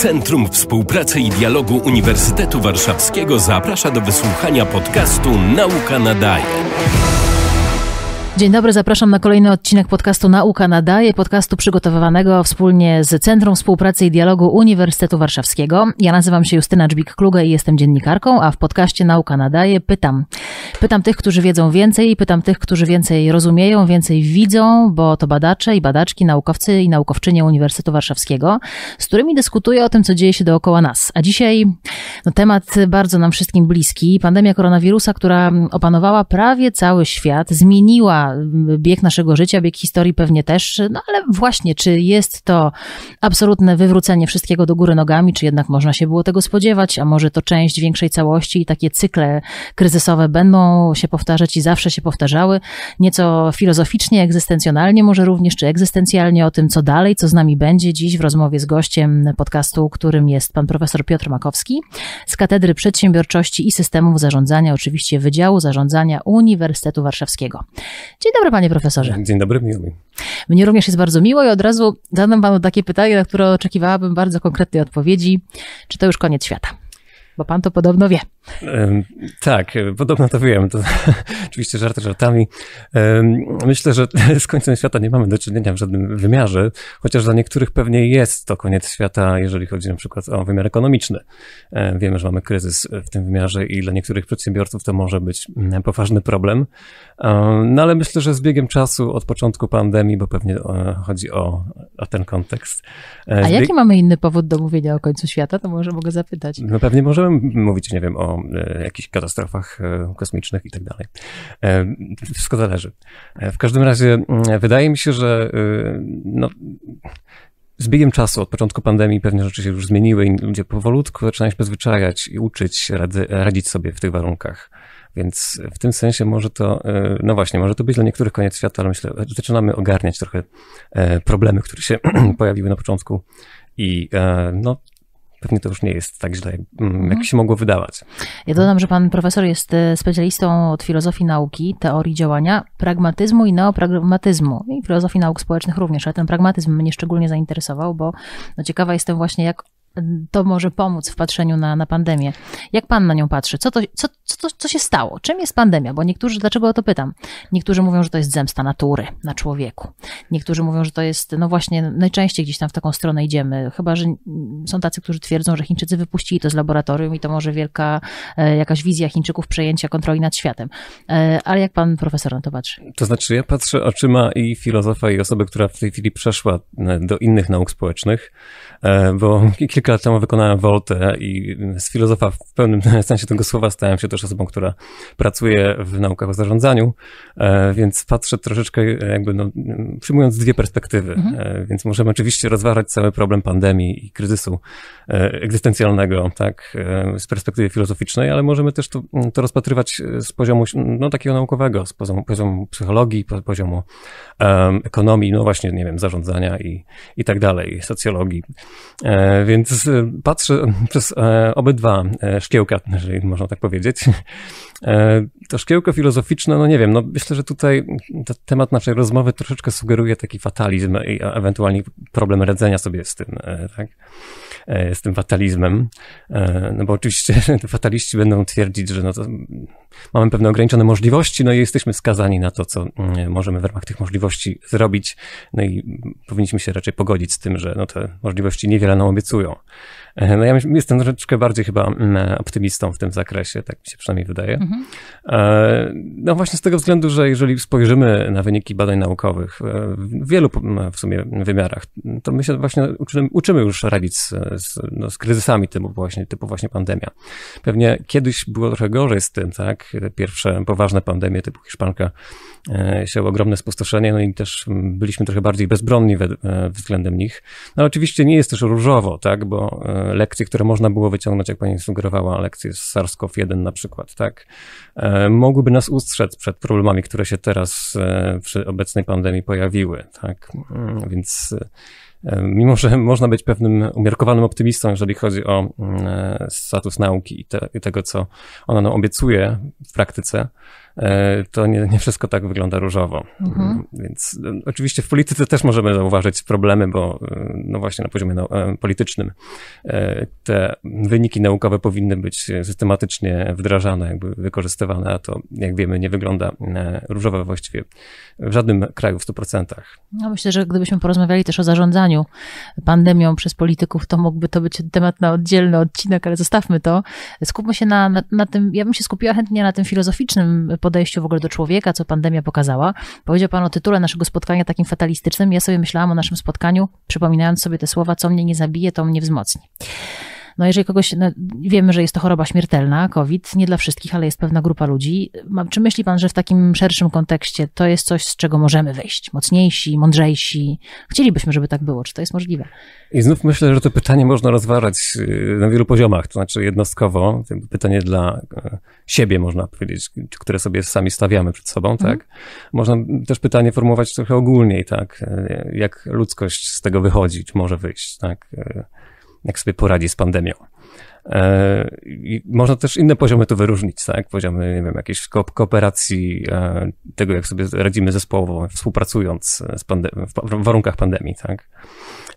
Centrum Współpracy i Dialogu Uniwersytetu Warszawskiego zaprasza do wysłuchania podcastu Nauka Nadaje. Dzień dobry, zapraszam na kolejny odcinek podcastu Nauka Nadaje, podcastu przygotowywanego wspólnie z Centrum Współpracy i Dialogu Uniwersytetu Warszawskiego. Ja nazywam się Justyna Dżbik-Kluga i jestem dziennikarką, a w podcaście Nauka Nadaje pytam. Pytam tych, którzy wiedzą więcej, pytam tych, którzy więcej rozumieją, więcej widzą, bo to badacze i badaczki, naukowcy i naukowczynie Uniwersytetu Warszawskiego, z którymi dyskutuję o tym, co dzieje się dookoła nas. A dzisiaj no, temat bardzo nam wszystkim bliski. Pandemia koronawirusa, która opanowała prawie cały świat, zmieniła bieg naszego życia, bieg historii pewnie też, no ale właśnie, czy jest to absolutne wywrócenie wszystkiego do góry nogami, czy jednak można się było tego spodziewać, a może to część większej całości i takie cykle kryzysowe będą się powtarzać i zawsze się powtarzały, nieco filozoficznie, egzystencjonalnie może również, czy egzystencjalnie o tym, co dalej, co z nami będzie dziś w rozmowie z gościem podcastu, którym jest pan profesor Piotr Makowski z Katedry Przedsiębiorczości i Systemów Zarządzania, oczywiście Wydziału Zarządzania Uniwersytetu Warszawskiego. Dzień dobry, panie profesorze. Dzień dobry, miło mi. Mnie również jest bardzo miło i od razu zadam panu takie pytanie, na które oczekiwałabym bardzo konkretnej odpowiedzi. Czy to już koniec świata? Bo pan to podobno wie. Tak, e, podobno to wiem. To, oczywiście żarty żartami. Myślę, że z końcem świata nie mamy do czynienia w żadnym wymiarze, chociaż dla niektórych pewnie jest to koniec świata, jeżeli chodzi na przykład o wymiar ekonomiczny. Wiemy, że mamy kryzys w tym wymiarze i dla niektórych przedsiębiorców to może być mm, poważny problem. No ale myślę, że z biegiem czasu od początku pandemii, bo pewnie e, chodzi o, o ten kontekst. E, A jaki mamy inny powód do mówienia o końcu świata? To może mogę zapytać. No pewnie możemy mówić, nie wiem, o E, jakichś katastrofach e, kosmicznych i tak dalej. E, wszystko zależy. W każdym razie wydaje mi się, że no, z biegiem czasu, od początku pandemii, pewne rzeczy się już zmieniły i ludzie powolutku zaczynają się przyzwyczajać i uczyć radzić sobie w tych warunkach. Więc w tym sensie może to, no właśnie, może to być dla niektórych koniec świata, ale myślę, że zaczynamy ogarniać trochę problemy, które się pojawiły na początku. I no, pewnie to już nie jest tak źle, jak mm, mhm. się mogło wydawać. Ja dodam, że pan profesor jest e, specjalistą od filozofii nauki, teorii działania, pragmatyzmu i neopragmatyzmu i filozofii nauk społecznych również, ale ten pragmatyzm mnie szczególnie zainteresował, bo no ciekawa jestem właśnie, jak to może pomóc w patrzeniu na, na pandemię. Jak pan na nią patrzy? Co, to, co, co, co się stało? Czym jest pandemia? Bo niektórzy, dlaczego o to pytam? Niektórzy mówią, że to jest zemsta natury na człowieku. Niektórzy mówią, że to jest, no właśnie, najczęściej gdzieś tam w taką stronę idziemy. Chyba, że są tacy, którzy twierdzą, że Chińczycy wypuścili to z laboratorium i to może wielka e, jakaś wizja Chińczyków przejęcia kontroli nad światem. E, ale jak pan profesor na to patrzy? To znaczy, ja patrzę oczyma i filozofa, i osoby, która w tej chwili przeszła e, do innych nauk społecznych, bo kilka kilka lat temu wykonałem Voltę i z filozofa w pełnym sensie tego słowa stałem się też osobą, która pracuje w naukach o zarządzaniu, e, więc patrzę troszeczkę e, jakby no, przyjmując dwie perspektywy, mhm. E, więc możemy oczywiście rozważać cały problem pandemii i kryzysu egzystencjalnego, tak, z perspektywy filozoficznej, ale możemy też to, to rozpatrywać z poziomu no, takiego naukowego, z poziomu, poziomu psychologii, poziomu um, ekonomii, no właśnie, nie wiem, zarządzania i, i tak dalej, socjologii. E, więc z, patrzę przez e, obydwa e, szkiełka, jeżeli można tak powiedzieć. E, to szkiełko filozoficzne, no nie wiem, no myślę, że tutaj temat naszej rozmowy troszeczkę sugeruje taki fatalizm i e, ewentualnie problem radzenia sobie z tym, e, tak? E, z tym fatalizmem. E, no bo oczywiście fataliści będą twierdzić, że no to mamy pewne ograniczone możliwości, no i jesteśmy skazani na to, co mm, możemy w ramach tych możliwości zrobić. No i powinniśmy się raczej pogodzić z tym, że no te możliwości niewiele nam obiecują. E, no ja jestem troszeczkę bardziej chyba mm, optymistą w tym zakresie, tak mi się przynajmniej wydaje. Mhm. E, no właśnie z tego względu, że jeżeli spojrzymy na wyniki badań naukowych e, w wielu w sumie wymiarach, to my się właśnie uczymy, uczymy już radzić z, z, no, z kryzysami typu właśnie, typu właśnie pandemia. Pewnie kiedyś było trochę gorzej z tym, tak? Pierwsze poważne pandemie typu hiszpanka się ogromne spustoszenie, no i też byliśmy trochę bardziej bezbronni we, względem nich. No oczywiście nie jest też różowo, tak? Bo lekcje, które można było wyciągnąć, jak pani sugerowała, lekcje z SARS-CoV-1 na przykład, tak, e, mogłyby nas ustrzec przed problemami, które się teraz e, przy obecnej pandemii pojawiły, tak, mm, więc e, mimo że można być pewnym umiarkowanym optymistą, jeżeli chodzi o mm, status nauki i, te, i tego, co ona nam obiecuje w praktyce, E, to nie, nie wszystko tak wygląda różowo. Mhm. Mm, więc e, oczywiście w polityce też możemy zauważyć problemy, bo e, no właśnie na poziomie politycznym te wyniki naukowe powinny być systematycznie wdrażane, jakby wykorzystywane, a to jak wiemy nie wygląda różowo właściwie w żadnym kraju w 100%. No myślę, że gdybyśmy porozmawiali też o zarządzaniu pandemią przez polityków, to mógłby to być temat na oddzielny odcinek, ale zostawmy to. Skupmy się na, na, na tym, ja bym się skupiła chętnie na tym filozoficznym podejściu w ogóle do człowieka, co pandemia pokazała. Powiedział Pan o tytule naszego spotkania takim fatalistycznym. Ja sobie myślałam o naszym spotkaniu, przypominając sobie te słowa, co mnie nie zabije, to mnie wzmocni. No jeżeli kogoś, no, wiemy, że jest to choroba śmiertelna, COVID, nie dla wszystkich, ale jest pewna grupa ludzi. Czy myśli pan, że w takim szerszym kontekście to jest coś, z czego możemy wyjść? Mocniejsi, mądrzejsi? Chcielibyśmy, żeby tak było. Czy to jest możliwe? I znów myślę, że to pytanie można rozważać y, na wielu poziomach, to znaczy jednostkowo. Pytanie dla e, siebie, można powiedzieć, które sobie sami stawiamy przed sobą, mhm. tak? Można też pytanie formułować trochę ogólniej, tak? E, jak ludzkość z tego wychodzi, czy może wyjść, tak? E, jak sobie poradzi z pandemią. E, i można też inne poziomy to wyróżnić, tak? Poziomy, nie wiem, jakiejś ko kooperacji, e, tego jak sobie radzimy zespołowo, współpracując z w warunkach pandemii, tak?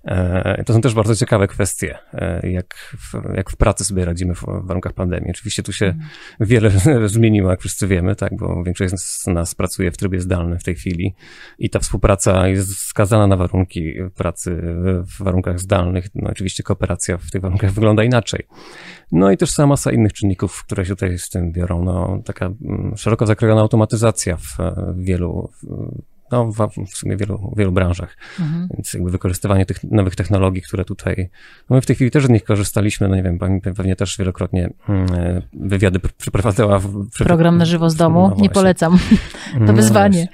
E, to są też bardzo ciekawe kwestie, jak w, jak w pracy sobie radzimy w warunkach pandemii. Oczywiście tu się mm. wiele zmieniło, jak wszyscy wiemy, tak? Bo większość z nas pracuje w trybie zdalnym w tej chwili i ta współpraca jest skazana na warunki pracy w warunkach zdalnych. No, oczywiście kooperacja w tych warunkach wygląda inaczej. No i też sama masa innych czynników, które się tutaj z tym biorą. No, taka mm, szeroko zakrojona automatyzacja w wielu, no, w, w sumie wielu, wielu branżach. Mhm. Więc jakby wykorzystywanie tych nowych technologii, które tutaj, no my w tej chwili też z nich korzystaliśmy, no nie wiem, pani pewnie też wielokrotnie mm, wywiady przeprowadzała. W, Program na żywo z domu, no nie polecam. To mm, wyzwanie.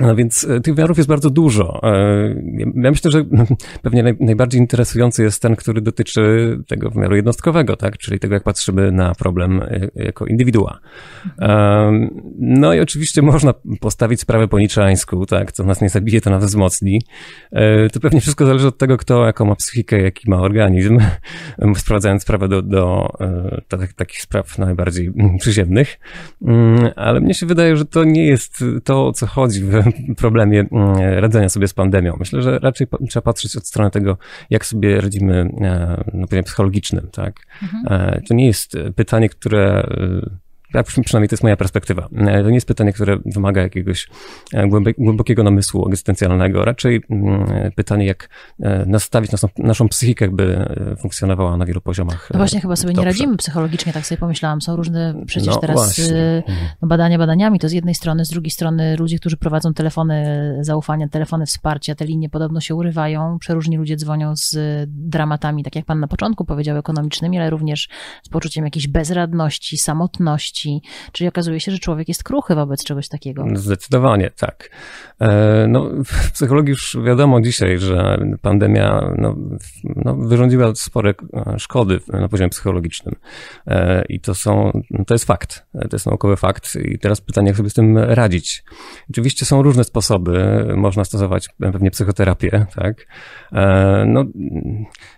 No więc e, tych wymiarów jest bardzo dużo. E, ja myślę, że pewnie najbardziej interesujący jest ten, który dotyczy tego wymiaru jednostkowego, tak? czyli tego, jak patrzymy na problem e, jako indywidua. No i oczywiście można postawić sprawę po niczańsku, tak? co nas nie zabije, to nas wzmocni. To pewnie wszystko zależy od tego, kto jaką ma psychikę, jaki ma organizm, sprowadzając sprawę do, do, do tak, takich spraw najbardziej przyziemnych. Mm, ale mnie się wydaje, że to nie jest to, o co chodzi w problemie mm, radzenia sobie z pandemią. Myślę, że raczej trzeba patrzeć od strony tego, jak sobie radzimy e, na poziomie psychologicznym. Tak? Mhm. E, to nie jest pytanie, które przynajmniej to jest moja perspektywa. E, to nie jest pytanie, które wymaga jakiegoś e, głębokiego namysłu egzystencjalnego. Raczej mm, e, pytanie, jak nastawić naszą, naszą psychikę, by funkcjonowała na wielu poziomach. No właśnie, chyba sobie dobrze. nie radzimy psychologicznie, tak sobie pomyślałam. Są różne przecież no teraz właśnie. Mhm. No badania badaniami. To z jednej strony, z drugiej strony ludzie, którzy prowadzą telefony zaufania, telefony wsparcia, te linie podobno się urywają. Przeróżni ludzie dzwonią z dramatami, tak jak pan na początku powiedział, ekonomicznymi, ale również z poczuciem jakiejś bezradności, samotności czyli okazuje się, że człowiek jest kruchy wobec czegoś takiego. Zdecydowanie tak. E, no, w psychologii już wiadomo dzisiaj, że pandemia no, no, wyrządziła spore e, szkody na poziomie psychologicznym e, i to są, no, to jest fakt, to jest naukowy fakt i teraz pytanie, jak sobie z tym radzić. Oczywiście są różne sposoby, można stosować pewnie psychoterapię, tak. No,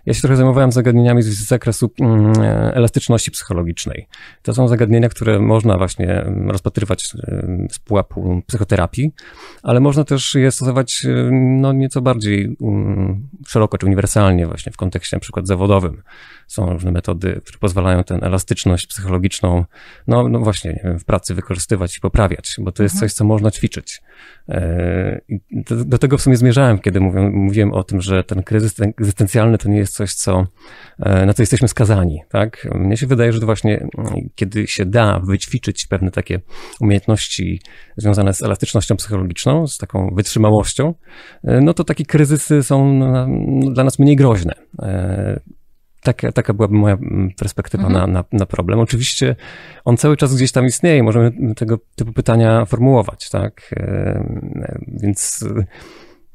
ja się trochę zajmowałem zagadnieniami z zakresu mm, elastyczności psychologicznej. To są zagadnienia, które można właśnie rozpatrywać e, z pułapu psychoterapii, ale można też je stosować e, no, nieco bardziej mm, szeroko czy uniwersalnie właśnie w kontekście na przykład zawodowym. Są różne metody, które pozwalają tę elastyczność psychologiczną no, no właśnie w pracy wykorzystywać i poprawiać, bo to jest mhm. coś, co można ćwiczyć. Do, e, do, tego w sumie zmierzałem, kiedy mówiłem o tym, że ten kryzys egzystencjalny to nie jest coś, co, e, na co jesteśmy skazani. Tak? Mnie się wydaje, że to właśnie kiedy się da wyćwiczyć pewne takie umiejętności związane z elastycznością psychologiczną, z taką wytrzymałością, e, no to takie kryzysy są dla nas mniej groźne. Taka, taka byłaby moja mm, perspektywa mhm. na, na, na, problem. Oczywiście on cały czas gdzieś tam istnieje, możemy tego typu pytania formułować, tak? E, więc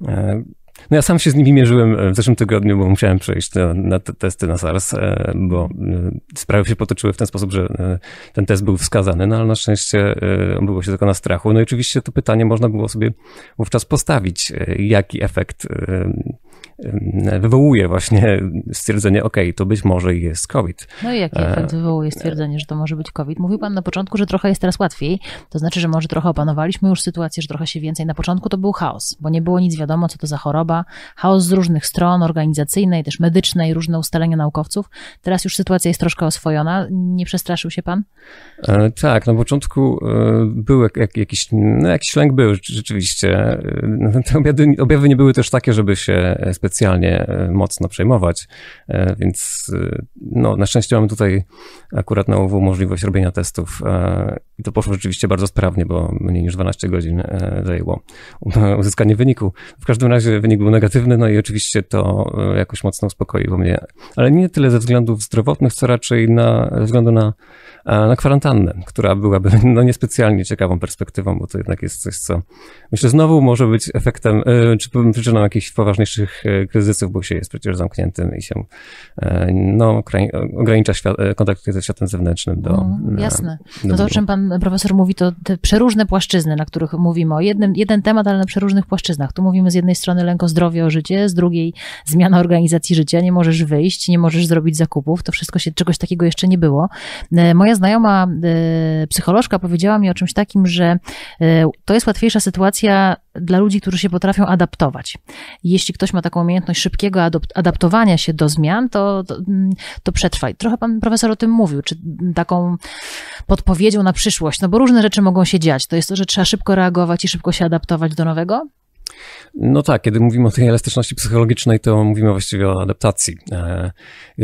e, no ja sam się z nimi mierzyłem e, w zeszłym tygodniu, bo musiałem przejść te, na te testy na SARS, bo sprawy się potoczyły w ten sposób, że ten test był wskazany, no ale na szczęście było się tylko na strachu. No i oczywiście to pytanie można było sobie wówczas postawić, jaki efekt wywołuje właśnie stwierdzenie, ok, to być może jest COVID. No i jaki efekt wywołuje e, stwierdzenie, że to może być COVID? Mówił Pan na początku, że trochę jest teraz łatwiej, to znaczy, że może trochę opanowaliśmy już sytuację, że trochę się więcej. Na początku to był chaos, bo nie było nic wiadomo, co to za choroba. Chaos z różnych stron, organizacyjnej, też medycznej, różne ustalenia naukowców. Teraz już sytuacja jest troszkę oswojona. Nie przestraszył się Pan? E, tak, na początku e, był jak, jakiś, no jakiś lęk był rzeczywiście. No te objawy, objawy nie były też takie, żeby się specjalnie e, mocno przejmować, e, więc e, no, na szczęście mamy tutaj akurat na UW możliwość robienia testów i to poszło rzeczywiście bardzo sprawnie, bo mniej niż 12 godzin e, zajęło uzyskanie wyniku. W każdym razie wynik był negatywny, no i oczywiście to e, jakoś mocno uspokoiło mnie. Ale nie tyle ze względów zdrowotnych, co raczej na, ze względu na, e, na kwarantannę, która byłaby no, niespecjalnie ciekawą perspektywą, bo to jednak jest coś, co myślę znowu może być efektem, czy przyczyną jakichś poważniejszych kryzysów, bo się jest przecież zamkniętym i się no, ogranicza świat, kontakt ze światem zewnętrznym do... No, jasne. Do no to o czym pan profesor mówi, to te przeróżne płaszczyzny, na których mówimy o jednym, jeden temat, ale na przeróżnych płaszczyznach. Tu mówimy z jednej strony lęko o zdrowie, o życie, z drugiej zmiana organizacji życia, nie możesz wyjść, nie możesz zrobić zakupów, to wszystko się, czegoś takiego jeszcze nie było. E, moja znajoma e, psycholożka powiedziała mi o czymś takim, że e, to jest łatwiejsza sytuacja dla ludzi, którzy się potrafią adaptować. Jeśli ktoś ma taką umiejętność szybkiego adaptowania się do zmian, to, to, mm, to przetrwaj. Trochę pan profesor o tym mówił, czy taką podpowiedzią na przyszłość, no bo różne rzeczy mogą się dziać. To jest to, że trzeba szybko reagować i szybko się adaptować do nowego? No tak, kiedy mówimy o tej elastyczności psychologicznej, to mówimy właściwie o adaptacji. E,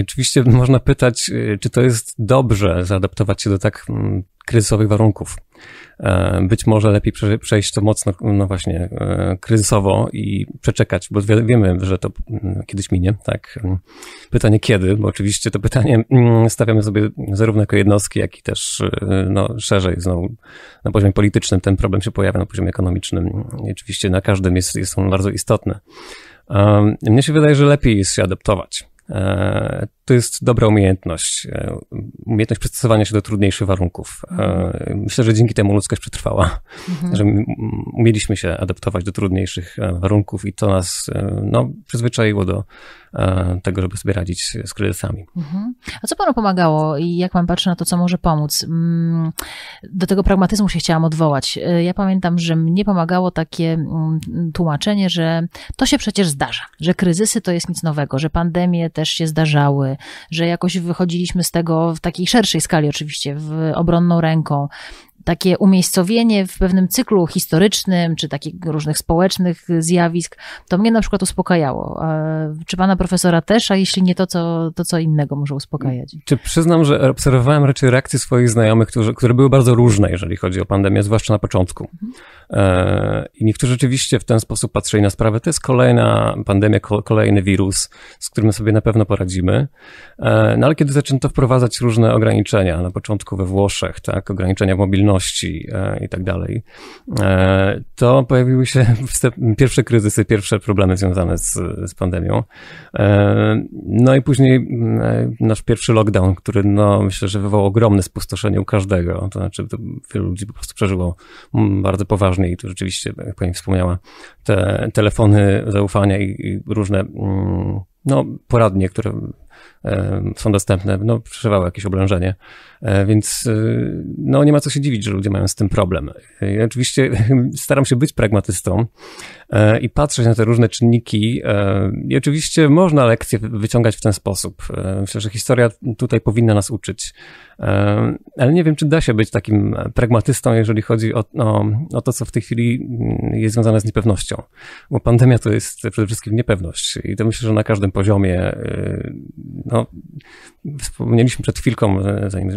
oczywiście można pytać, e, czy to jest dobrze zaadaptować się do tak mm, kryzysowych warunków. E, być może lepiej przejść to mocno, no właśnie, e, kryzysowo i przeczekać, bo wiemy, że to mm, kiedyś minie, tak? Mm. Pytanie kiedy, bo oczywiście to pytanie mm, stawiamy sobie zarówno jako jednostki, jak i też y, no, szerzej, znowu na poziomie politycznym ten problem się pojawia, na poziomie ekonomicznym. I oczywiście na każdym jest, jest on bardzo istotny. E, mnie się wydaje, że lepiej jest się adaptować to jest dobra umiejętność. E, umiejętność przystosowania się do trudniejszych warunków. E, myślę, że dzięki temu ludzkość przetrwała, mhm. że umieliśmy się adaptować do trudniejszych e, warunków i to nas no, przyzwyczaiło do, E, tego, żeby sobie radzić z, kryzysami. Mhm. A co panu pomagało i jak pan patrzy na to, co może pomóc? Mm, do tego pragmatyzmu się chciałam odwołać. E, ja pamiętam, że mnie pomagało takie mm, tłumaczenie, że to się przecież zdarza, że kryzysy to jest nic nowego, że pandemie też się zdarzały, że jakoś wychodziliśmy z tego w takiej szerszej skali oczywiście, w obronną ręką, takie umiejscowienie w pewnym cyklu historycznym, czy takich różnych społecznych zjawisk, to mnie na przykład uspokajało. Czy pana profesora też, a jeśli nie, to co, to co innego może uspokajać? Czy przyznam, że obserwowałem raczej reakcje swoich znajomych, którzy, które były bardzo różne, jeżeli chodzi o pandemię, zwłaszcza na początku. E, I niektórzy rzeczywiście w ten sposób patrzyli na sprawę. To jest kolejna pandemia, kolejny wirus, z którym sobie na pewno poradzimy. E, no ale kiedy zaczęto wprowadzać różne ograniczenia, na początku we Włoszech, tak, ograniczenia mobilności, E, i tak dalej, e, to pojawiły się pierwsze kryzysy, pierwsze problemy związane z, z pandemią. E, no i później nasz pierwszy lockdown, który no, myślę, że wywołał ogromne spustoszenie u każdego. To znaczy, to wielu ludzi po prostu przeżyło bardzo poważnie i tu, rzeczywiście, jak pani wspomniała, te telefony zaufania i, i różne mm, no, poradnie, które E, są dostępne, no przeżywały jakieś oblężenie, e, więc e, no nie ma co się dziwić, że ludzie mają z tym problem. Ja oczywiście staram się być pragmatystą, E, i patrzeć na te różne czynniki. E, I oczywiście można lekcje wyciągać w ten sposób. E, myślę, że historia tutaj powinna nas uczyć. Ale nie wiem, czy da się być takim pragmatystą, jeżeli chodzi o, o, o to, co w tej chwili mm, jest związane z niepewnością. Bo pandemia to jest przede wszystkim niepewność i to myślę, że na każdym poziomie. No, wspomnieliśmy przed chwilką, zanim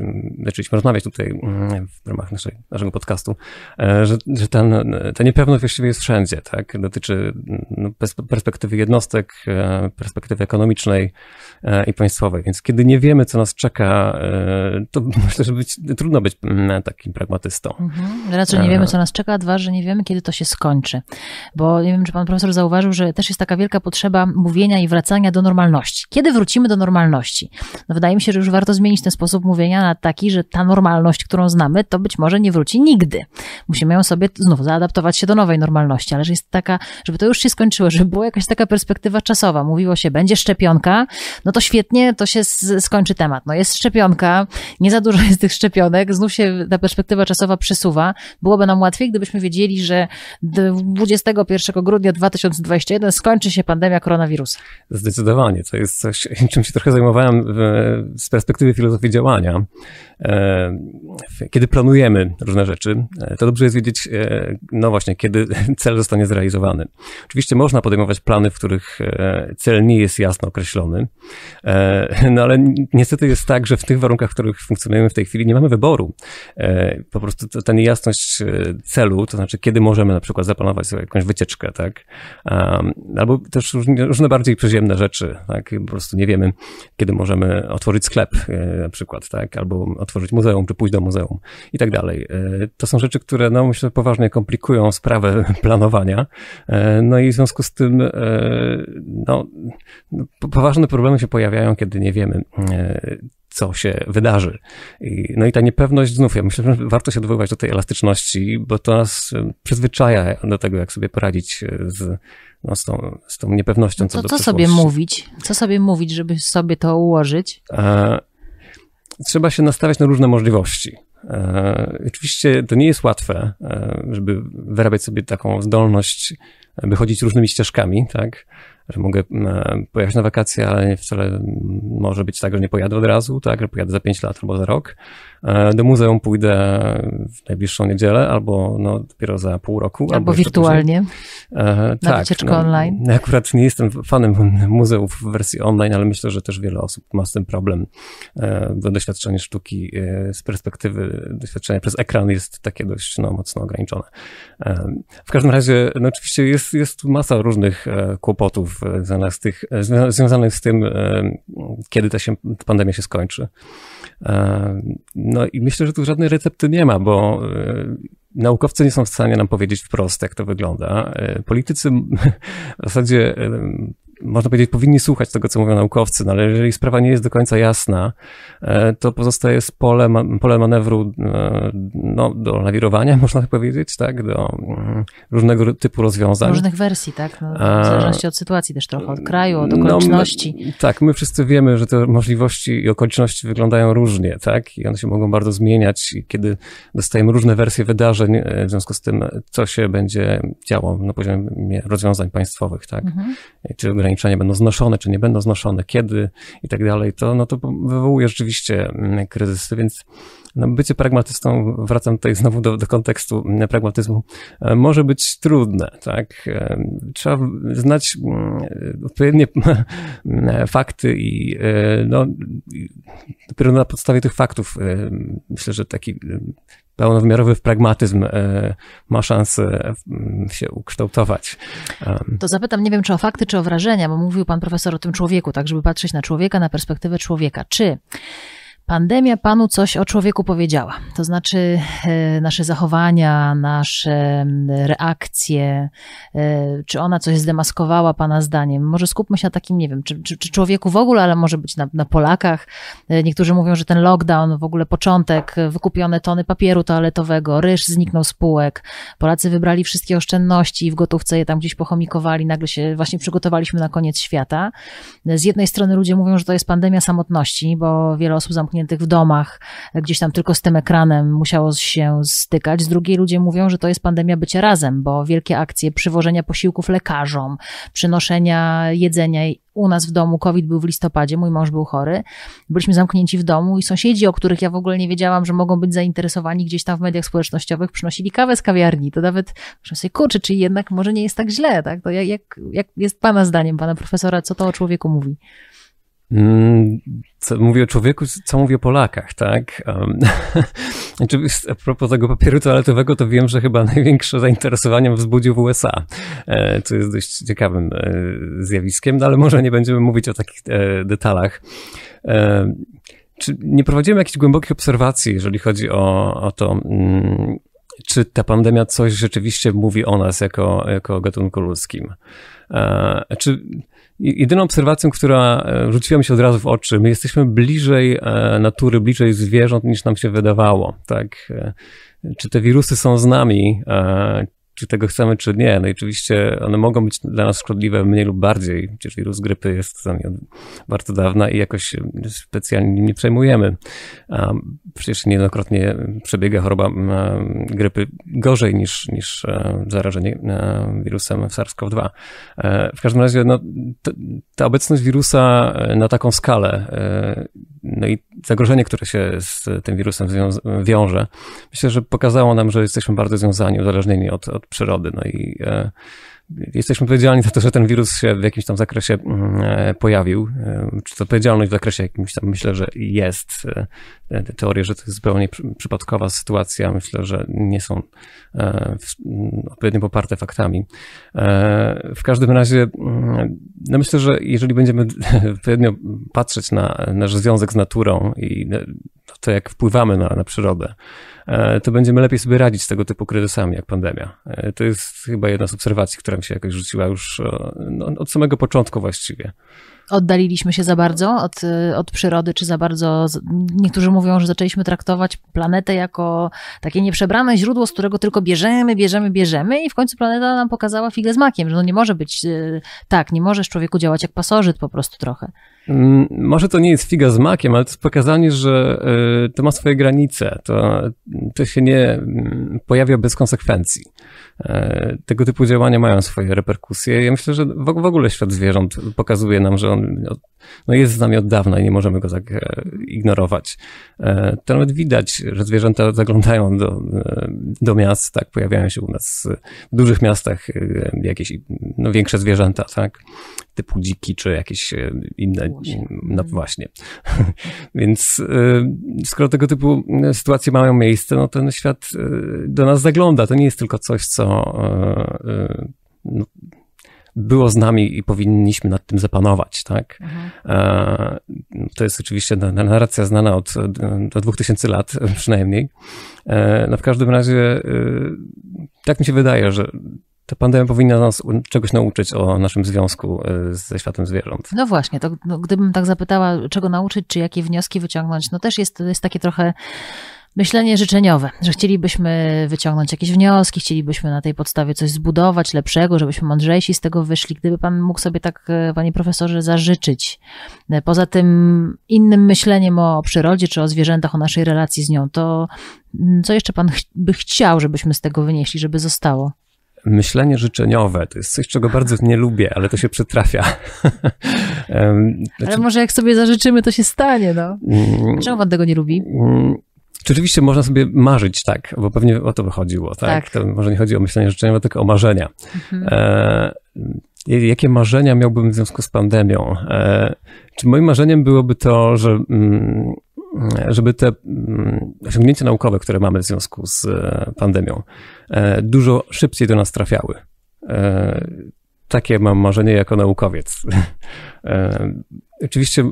zaczęliśmy rozmawiać tutaj mm, w ramach naszej, naszego podcastu, że, że ten, ta niepewność właściwie jest wszędzie, tak? dotyczy no, perspektywy jednostek, e, perspektywy ekonomicznej e, i państwowej. Więc kiedy nie wiemy, co nas czeka, e, to myślę, że być, trudno być mm, takim pragmatystą. Mhm. Raczej znaczy, nie wiemy, co nas czeka, a dwa, że nie wiemy, kiedy to się skończy. Bo nie wiem, czy pan profesor zauważył, że też jest taka wielka potrzeba mówienia i wracania do normalności. Kiedy wrócimy do normalności? No wydaje mi się, że już warto zmienić ten sposób mówienia na taki, że ta normalność, którą znamy, to być może nie wróci nigdy. Musimy ją sobie znów zaadaptować się do nowej normalności, ale że jest taka taka, żeby to już się skończyło, żeby była jakaś taka perspektywa czasowa. Mówiło się, będzie szczepionka, no to świetnie, to się skończy temat. No jest szczepionka, nie za dużo jest tych szczepionek, znów się ta perspektywa czasowa przesuwa. Byłoby nam łatwiej, gdybyśmy wiedzieli, że 21 grudnia 2021 skończy się pandemia koronawirusa. Zdecydowanie, to jest coś, czym się trochę zajmowałem w, z perspektywy filozofii działania E, kiedy planujemy różne rzeczy, e, to dobrze jest wiedzieć, e, no właśnie, kiedy cel zostanie zrealizowany. Oczywiście można podejmować plany, w których cel nie jest jasno określony, no ale niestety jest tak, że w tych warunkach, w których funkcjonujemy w tej chwili, nie mamy wyboru. Po prostu ta niejasność celu, to znaczy, kiedy możemy na przykład zaplanować sobie jakąś wycieczkę, tak? Albo też różne bardziej przyziemne rzeczy, tak? Po prostu nie wiemy, kiedy możemy otworzyć sklep, na przykład, tak? Albo otworzyć stworzyć muzeum, czy pójść do muzeum i tak dalej. E, to są rzeczy, które, no myślę, poważnie komplikują sprawę planowania. E, no i w związku z tym, e, no, poważne problemy się pojawiają, kiedy nie wiemy, co się wydarzy. no i ta niepewność znów, ja myślę, że warto się odwoływać do tej elastyczności, bo to nas przyzwyczaja do tego, jak sobie poradzić z, no, z, tą, z tą niepewnością. No to co, co sobie mówić? Co sobie mówić, żeby sobie to ułożyć? trzeba się nastawiać na różne możliwości. E, oczywiście to nie jest łatwe, e, żeby wyrabiać sobie taką zdolność, e, by chodzić różnymi ścieżkami, tak? że mogę e, pojechać na wakacje, ale nie wcale może być tak, że nie pojadę od razu, tak, że pojadę za 5 lat albo za rok. E, do muzeum pójdę w najbliższą niedzielę albo no, dopiero za pół roku. Albo, albo wirtualnie, e, na tak, no. wycieczkę no, online. Ja akurat nie jestem fanem muzeów w wersji online, ale myślę, że też wiele osób ma z tym problem. E, doświadczenie sztuki e, z perspektywy doświadczenia przez ekran jest takie dość no, mocno ograniczone. W każdym razie, no oczywiście jest, jest tu masa różnych e, kłopotów e, związanych z, tych, e, związanych z tym, kiedy ta, się, ta pandemia się skończy. No i myślę, że tu żadnej recepty nie ma, bo naukowcy nie są w stanie nam powiedzieć wprost, jak to wygląda. Politycy w zasadzie można powiedzieć, powinni słuchać tego, co mówią naukowcy, no ale jeżeli sprawa nie jest do końca jasna, e, to pozostaje pole, pole manewru e, no, do lawirowania, można tak powiedzieć, tak, do mm, różnego typu rozwiązań. Różnych wersji, tak, no, e, w zależności od sytuacji też trochę, od kraju, od okoliczności. No, my, tak, my wszyscy wiemy, że te możliwości i okoliczności wyglądają różnie, tak, i one się mogą bardzo zmieniać i kiedy dostajemy różne wersje wydarzeń, w związku z tym, co się będzie działo na poziomie rozwiązań państwowych, tak, mhm. czy ograniczenia będą znoszone, czy nie będą znoszone, kiedy i tak dalej, to, no to wywołuje rzeczywiście mm, kryzysy, więc no, bycie pragmatystą, wracam tutaj znowu do, do kontekstu mm, pragmatyzmu, e, może być trudne, tak? E, trzeba znać mm, odpowiednie mm, e, fakty i no, dopiero na podstawie tych faktów myślę, że taki pełnowymiarowy pragmatyzm ma szansę się ukształtować. To zapytam, nie wiem czy o fakty, czy o wrażenia, bo mówił pan profesor o tym człowieku, tak żeby patrzeć na człowieka, na perspektywę człowieka. Czy Pandemia panu coś o człowieku powiedziała. To znaczy, e, nasze zachowania, nasze reakcje, e, czy ona coś zdemaskowała pana zdaniem? Może skupmy się na takim, nie wiem, czy, czy, czy człowieku w ogóle, ale może być na, na, Polakach. E, niektórzy mówią, że ten lockdown, w ogóle początek, wykupione tony papieru toaletowego, ryż zniknął z półek. Polacy wybrali wszystkie oszczędności i w gotówce je tam gdzieś pochomikowali. Nagle się właśnie przygotowaliśmy na koniec świata. Z jednej strony ludzie mówią, że to jest pandemia samotności, bo wiele osób zamkniętych zamkniętych w domach, gdzieś tam tylko z tym ekranem musiało się stykać. Z drugiej ludzie mówią, że to jest pandemia bycia razem, bo wielkie akcje przywożenia posiłków lekarzom, przynoszenia jedzenia u nas w domu COVID był w listopadzie, mój mąż był chory. Byliśmy zamknięci w domu i sąsiedzi, o których ja w ogóle nie wiedziałam, że mogą być zainteresowani gdzieś tam w mediach społecznościowych, przynosili kawę z kawiarni. To nawet muszę sobie, kurczę, czy jednak może nie jest tak źle, tak? To jak, jak, jak jest Pana zdaniem, Pana profesora, co to o człowieku mówi? Mm, co mówię o człowieku, co mówię o Polakach, tak? Um, znaczy, a propos tego papieru toaletowego, to wiem, że chyba największe zainteresowanie wzbudził w USA, e, co jest dość ciekawym e, zjawiskiem, no ale może nie będziemy mówić o takich e, detalach. Czy nie prowadziłem jakichś głębokich obserwacji, jeżeli chodzi o, o to, mm, czy ta pandemia coś rzeczywiście mówi o nas jako, jako gatunku ludzkim? Czy Jedyną obserwacją, która e, rzuciła mi się od razu w oczy, my jesteśmy bliżej e, natury, bliżej zwierząt niż nam się wydawało. Tak? E, czy te wirusy są z nami? czy tego chcemy, czy nie. No i oczywiście one mogą być dla nas szkodliwe mniej lub bardziej. Przecież wirus grypy jest tam bardzo dawna i jakoś specjalnie nim nie przejmujemy. Przecież niejednokrotnie przebiega choroba grypy gorzej niż, niż e, zarażenie e, wirusem SARS-CoV-2. E, w każdym razie no, ta obecność wirusa na taką skalę no i zagrożenie, które się z tym wirusem wiąże, myślę, że pokazało nam, że jesteśmy bardzo związani, uzależnieni od, od od przyrody. No i e, jesteśmy odpowiedzialni za to, że ten wirus się w jakimś tam zakresie mm, e, pojawił. E, czy to odpowiedzialność w zakresie jakimś tam, myślę, że jest. Te teorie, że to jest zupełnie przypadkowa sytuacja, myślę, że nie są mm, odpowiednio poparte faktami. W każdym razie, mm, no myślę, że jeżeli będziemy odpowiednio patrzeć na nasz związek z naturą i to, jak wpływamy na, na przyrodę, E, to będziemy lepiej sobie radzić z tego typu kryzysami jak pandemia. E, to jest chyba jedna z obserwacji, która mi się jakoś rzuciła już e, no, od samego początku właściwie oddaliliśmy się za bardzo od, y, od przyrody, czy za bardzo. Niektórzy mówią, że zaczęliśmy traktować planetę jako takie nieprzebrane źródło, z którego tylko bierzemy, bierzemy, bierzemy, i w końcu planeta nam pokazała figę z makiem, że no nie może być y, tak, nie możesz człowieku działać jak pasożyt po prostu trochę. Mm, może to nie jest figa z makiem, ale to jest pokazanie, że y, to ma swoje granice. To, to się nie mm, pojawia bez konsekwencji. E, tego typu działania mają swoje reperkusje. Ja myślę, że w ogóle świat zwierząt pokazuje nam, że on no jest z nami od dawna i nie możemy go tak e, ignorować. E, to nawet widać, że zwierzęta zaglądają do, e, do miast, tak, pojawiają się u nas w dużych miastach jakieś no, większe zwierzęta, tak, typu dziki czy jakieś inne, no mhm. właśnie. Więc skoro tego typu sytuacje mają miejsce, no ten świat do nas zagląda, to nie jest tylko coś, co no, było z nami i powinniśmy nad tym zapanować, tak? Mhm. To jest oczywiście narracja znana od, e, od 2000 lat przynajmniej. E, no w każdym razie, tak mi się wydaje, że ta pandemia powinna nas czegoś nauczyć o naszym związku ze światem zwierząt. No właśnie, to no, gdybym tak zapytała, czego nauczyć, czy jakie wnioski wyciągnąć, no też jest, jest takie trochę myślenie życzeniowe, że chcielibyśmy wyciągnąć jakieś wnioski, chcielibyśmy na tej podstawie coś zbudować lepszego, żebyśmy mądrzejsi z tego wyszli. Gdyby Pan mógł sobie tak, e, Panie Profesorze, zażyczyć, e, poza tym innym myśleniem o przyrodzie czy o zwierzętach, o naszej relacji z nią, to mm, co jeszcze Pan ch by chciał, żebyśmy z tego wynieśli, żeby zostało? myślenie życzeniowe. To jest coś, czego bardzo nie lubię, ale to się przytrafia. znaczy, ale może jak sobie zażyczymy, to się stanie, no. Mm. Czemu pan tego nie lubi? Mm. Czy oczywiście można sobie marzyć, tak? Bo pewnie o to chodziło, tak? tak. To może nie chodzi o myślenie życzeniowe, tylko o marzenia. Mhm. E, jakie marzenia miałbym w związku z pandemią? E, czy moim marzeniem byłoby to, że mm, żeby te mm, osiągnięcia naukowe, które mamy w związku z e, pandemią, e, dużo szybciej do nas trafiały. E, takie mam marzenie jako naukowiec. E, oczywiście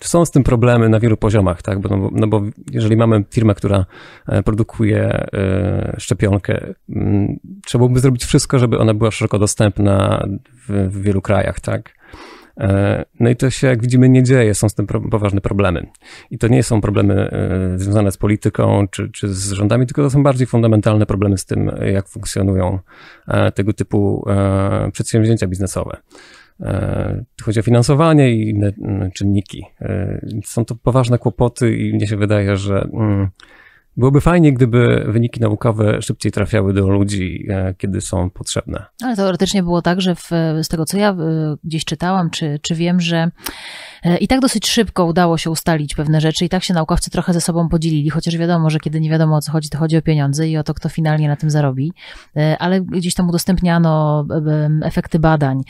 są z tym problemy na wielu poziomach, tak? Bo, no, no bo jeżeli mamy firmę, która e, produkuje e, szczepionkę, mm, trzeba byłoby zrobić wszystko, żeby ona była szeroko dostępna w, w wielu krajach, tak? E, no i to się, jak widzimy, nie dzieje. Są z tym poważne problemy. I to nie są problemy e, związane z polityką czy, czy z rządami, tylko to są bardziej fundamentalne problemy z tym, jak funkcjonują e, tego typu przedsięwzięcia biznesowe. Chodzi o finansowanie i inne mm, czynniki. Są to poważne kłopoty, i mnie się wydaje, że mm, Byłoby fajnie, gdyby wyniki naukowe szybciej trafiały do ludzi, e, kiedy są potrzebne. Ale teoretycznie było tak, że w, z tego co ja e, gdzieś czytałam, czy, czy wiem, że e, i tak dosyć szybko udało się ustalić pewne rzeczy, i tak się naukowcy trochę ze sobą podzielili, chociaż wiadomo, że kiedy nie wiadomo o co chodzi, to chodzi o pieniądze i o to, kto finalnie na tym zarobi. Ale gdzieś tam udostępniano efekty badań.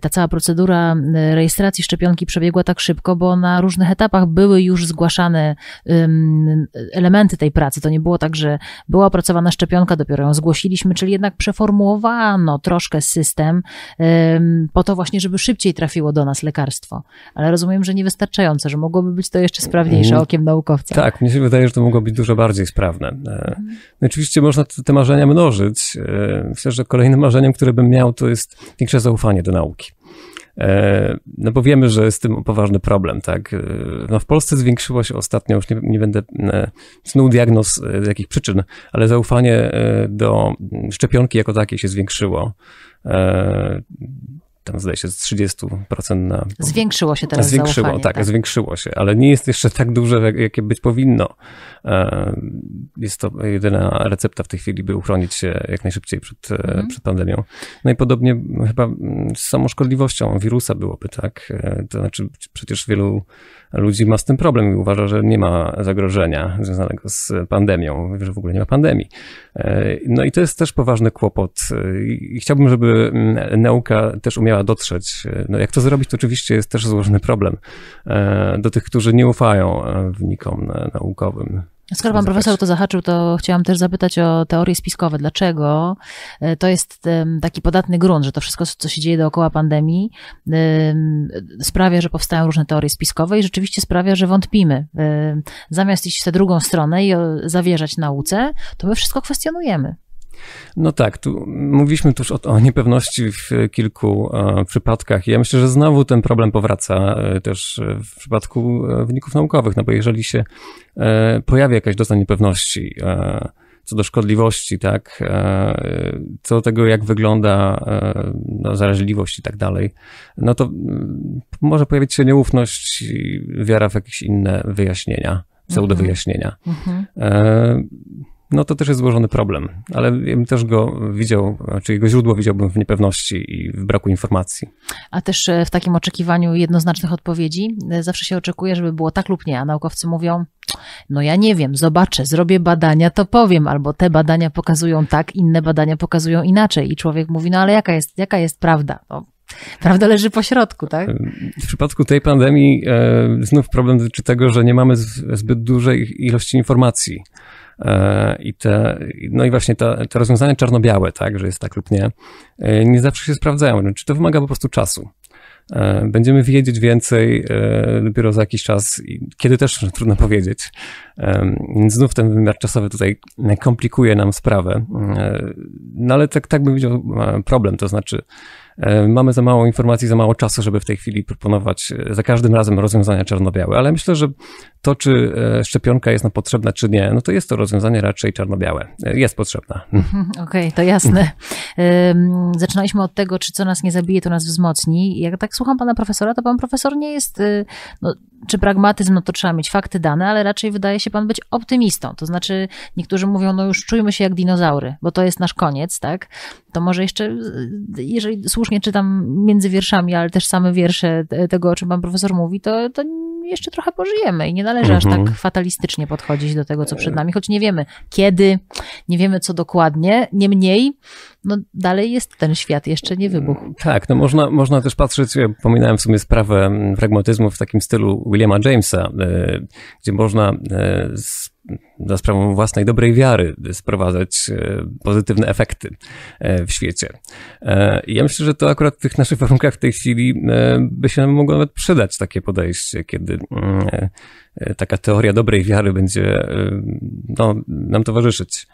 Ta cała procedura rejestracji szczepionki przebiegła tak szybko, bo na różnych etapach były już zgłaszane elementy tej pracy pracy. To nie było tak, że była opracowana szczepionka, dopiero ją zgłosiliśmy, czyli jednak przeformułowano troszkę system po to właśnie, żeby szybciej trafiło do nas lekarstwo. Ale rozumiem, że niewystarczające, że mogłoby być to jeszcze sprawniejsze mm. okiem naukowca. Tak, mi się wydaje, że to mogło być dużo bardziej sprawne. E, no, oczywiście można te marzenia mnożyć. E, myślę, że kolejnym marzeniem, które bym miał, to jest większe zaufanie do nauki. E, no bo wiemy, że jest tym poważny problem, tak? E, no w Polsce zwiększyło się ostatnio, już nie, nie będę e, snuł diagnoz z jakich przyczyn, ale zaufanie do szczepionki jako takiej się zwiększyło tam zdaje się z 30% na... Zwiększyło się teraz Zwiększyło, zaufanie, tak, tak, zwiększyło się, ale nie jest jeszcze tak duże, jakie być powinno. E, jest to jedyna recepta w tej chwili, by uchronić się jak najszybciej przed, e, mhm. przed pandemią. No i podobnie chyba z samą szkodliwością wirusa byłoby, tak? E, to znaczy przecież wielu ludzi ma z tym problem i uważa, że nie ma zagrożenia związanego z pandemią, że w ogóle nie ma pandemii. E, no i to jest też poważny kłopot e, i chciałbym, żeby mm, nauka też umiała dotrzeć. E, no jak to zrobić, to oczywiście jest też złożony problem do tych, którzy nie ufają wynikom naukowym. Skoro pan profesor to zahaczył, to chciałam też zapytać o teorie spiskowe. Dlaczego e, to jest taki podatny grunt, że to wszystko, co się dzieje dookoła pandemii, sprawia, że powstają różne teorie spiskowe i rzeczywiście sprawia, że wątpimy. E, zamiast iść w tę drugą stronę i e, zawierzać nauce, to my wszystko kwestionujemy. No tak, tu mówiliśmy tuż o, o niepewności w kilku e, przypadkach. Ja myślę, że znowu ten problem powraca e, też e, w przypadku e, wyników naukowych, no bo jeżeli się e, pojawia jakaś doza niepewności, e, co do szkodliwości, tak, co do tego, jak wygląda no, zaraźliwość i tak dalej, no to mm, może pojawić się nieufność i wiara w jakieś inne wyjaśnienia, pseudowyjaśnienia. Mhm no to też jest złożony problem, ale ja bym też go widział, czy znaczy jego źródło widziałbym w niepewności i w braku informacji. A też e, w takim oczekiwaniu jednoznacznych odpowiedzi e, zawsze się oczekuje, żeby było tak lub nie, a naukowcy mówią, no ja nie wiem, zobaczę, zrobię badania, to powiem, albo te badania pokazują tak, inne badania pokazują inaczej i człowiek mówi, no ale jaka jest, jaka jest prawda? No. Prawda leży po środku, tak? E, w przypadku tej pandemii e, znów problem dotyczy tego, że nie mamy zbyt dużej ilości informacji. E, I te, no i właśnie te, te rozwiązania czarno-białe, tak, że jest tak lub nie, e, nie zawsze się sprawdzają. No, czy to wymaga po prostu czasu? E, będziemy wiedzieć więcej dopiero za jakiś czas, kiedy też trudno powiedzieć. Znów ten wymiar czasowy tutaj komplikuje nam sprawę. No ale tak, tak bym widział problem, to znaczy E, mamy za mało informacji, za mało czasu, żeby w tej chwili proponować e, za każdym razem rozwiązania czarno-białe, ale myślę, że to, czy e, szczepionka jest nam potrzebna, czy nie, no to jest to rozwiązanie raczej czarno-białe. Jest potrzebna. Mhm. Okej, okay, to jasne. Zaczynaliśmy od tego, czy co nas nie zabije, to nas wzmocni. Jak tak słucham pana profesora, to pan profesor nie jest no, czy pragmatyzm, no to trzeba mieć fakty, dane, ale raczej wydaje się pan być optymistą. To znaczy, niektórzy mówią, no już czujmy się jak dinozaury, bo to jest nasz koniec, tak? To może jeszcze, jeżeli słusznie czytam między wierszami, ale też same wiersze tego, o czym pan profesor mówi, to, to jeszcze trochę pożyjemy i nie należy aż tak mhm. fatalistycznie podchodzić do tego, co przed nami, choć nie wiemy kiedy, nie wiemy co dokładnie, niemniej no dalej jest ten świat, jeszcze nie wybuchł. Mm, tak, no można, można też patrzeć, ja pominąłem w sumie sprawę mm, pragmatyzmu w takim stylu Williama Jamesa, y, gdzie można y, z za sprawą własnej dobrej wiary sprowadzać e, pozytywne efekty e, w świecie. I e, ja myślę, że to akurat w tych naszych warunkach w tej chwili by się nam mogło nawet przydać takie podejście, kiedy mm, taka teoria dobrej wiary będzie no, nam towarzyszyć.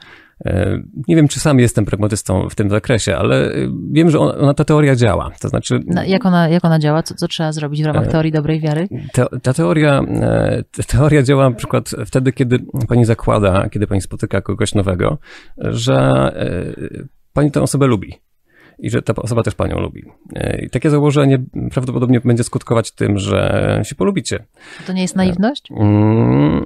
E, nie wiem, czy sam jestem pragmatystą w tym zakresie, ale e, wiem, że ona, ta teoria działa. To znaczy. No, jak, ona, jak ona działa? Co, co trzeba zrobić w ramach e, teorii dobrej wiary? Te, ta teoria, teoria działa na przykład wtedy, kiedy pani zakłada, kiedy pani spotyka kogoś nowego, że pani tę osobę lubi i że ta osoba też panią lubi. I takie założenie prawdopodobnie będzie skutkować tym, że się polubicie. To nie jest naiwność? Mm,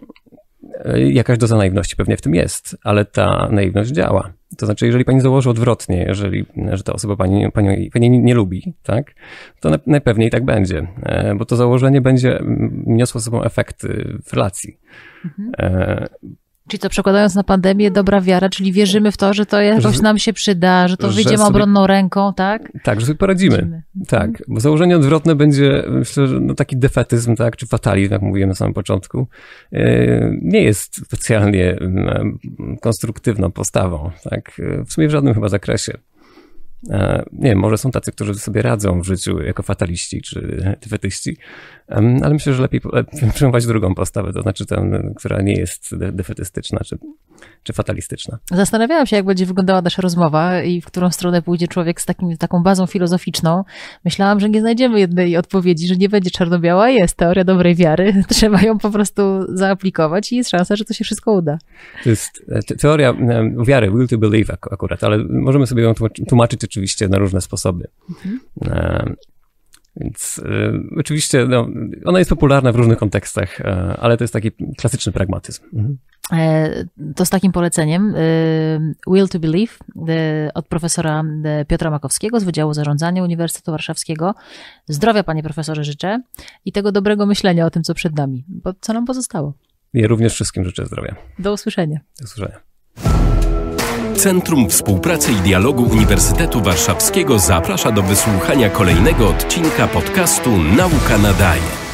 E, jakaś doza naiwności pewnie w tym jest, ale ta naiwność działa. To znaczy, jeżeli pani założy odwrotnie, jeżeli że ta osoba pani, pani, pani nie lubi, tak, to najpewniej tak będzie, e, bo to założenie będzie mm, niosło sobą efekty w relacji. Mhm. E, Czyli to przekładając na pandemię, dobra wiara, czyli wierzymy w to, że to jakoś że, nam się przyda, że to wyjdziemy obronną ręką, tak? Tak, że sobie poradzimy. Tak, bo założenie odwrotne będzie, myślę, że no taki defetyzm, tak, czy fatalizm, jak mówiłem na samym początku, e, nie jest specjalnie mm, konstruktywną postawą, tak, e, w sumie w żadnym chyba zakresie. E, nie wiem, może są tacy, którzy sobie radzą w życiu jako fataliści czy defetyści, ale myślę, że lepiej e, przyjmować drugą postawę, to znaczy tę, która nie jest defetystyczna czy czy fatalistyczna. Zastanawiałam się, jak będzie wyglądała nasza rozmowa i w którą stronę pójdzie człowiek z takim, taką bazą filozoficzną. Myślałam, że nie znajdziemy jednej odpowiedzi, że nie będzie czarno-biała. Jest teoria dobrej wiary, trzeba ją po prostu zaaplikować i jest szansa, że to się wszystko uda. To jest e, teoria e, wiary, will to believe akurat, ale możemy sobie ją tłumaczyć oczywiście na różne sposoby. Mhm. E, więc y, oczywiście no, ona jest popularna w różnych kontekstach, y, ale to jest taki klasyczny pragmatyzm. Mhm. E, to z takim poleceniem y, Will to Believe y, od profesora y, Piotra Makowskiego z Wydziału Zarządzania Uniwersytetu Warszawskiego. Zdrowia, panie profesorze, życzę i tego dobrego myślenia o tym, co przed nami, bo co nam pozostało. Ja również wszystkim życzę zdrowia. Do usłyszenia. Do usłyszenia. Centrum Współpracy i Dialogu Uniwersytetu Warszawskiego zaprasza do wysłuchania kolejnego odcinka podcastu Nauka Nadaje.